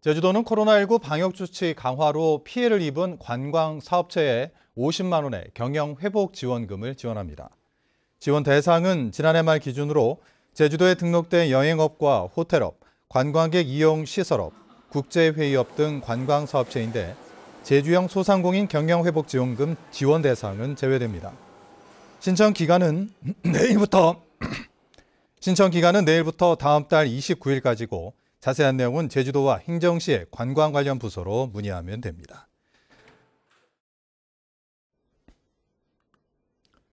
제주도는 코로나19 방역 조치 강화로 피해를 입은 관광 사업체에 50만 원의 경영 회복 지원금을 지원합니다. 지원 대상은 지난해 말 기준으로 제주도에 등록된 여행업과 호텔업, 관광객 이용 시설업, 국제회의업 등 관광 사업체인데 제주형 소상공인 경영 회복 지원금 지원 대상은 제외됩니다. 신청 기간은 내일부터 신청 기간은 내일부터 다음 달 29일까지고 자세한 내용은 제주도와 행정시의 관광 관련 부서로 문의하면 됩니다.